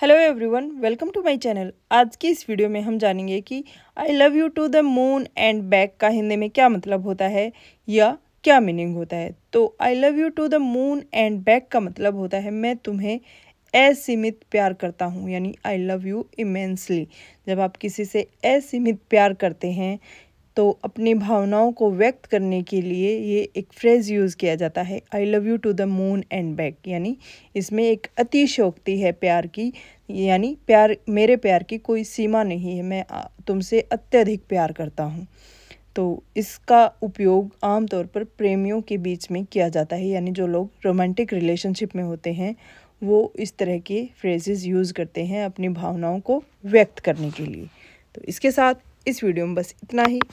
hello everyone welcome to my channel आज की इस वीडियो में हम जानेंगे कि I love you to the moon and back का हिंदी में क्या मतलब होता है या क्या मीनिंग होता है तो I love you to the moon and back का मतलब होता है मैं तुम्हें असीमित प्यार करता हूँ यानी आई लव यू इमेंसली जब आप किसी से असीमित प्यार करते हैं तो अपनी भावनाओं को व्यक्त करने के लिए ये एक फ्रेज़ यूज़ किया जाता है I love you to the moon and back यानी इसमें एक अतिशोक्ति है प्यार की यानी प्यार मेरे प्यार की कोई सीमा नहीं है मैं तुमसे अत्यधिक प्यार करता हूँ तो इसका उपयोग आमतौर पर प्रेमियों के बीच में किया जाता है यानी जो लोग रोमांटिक रिलेशनशिप में होते हैं वो इस तरह के फ्रेजेस यूज़ करते हैं अपनी भावनाओं को व्यक्त करने के लिए तो इसके साथ इस वीडियो में बस इतना ही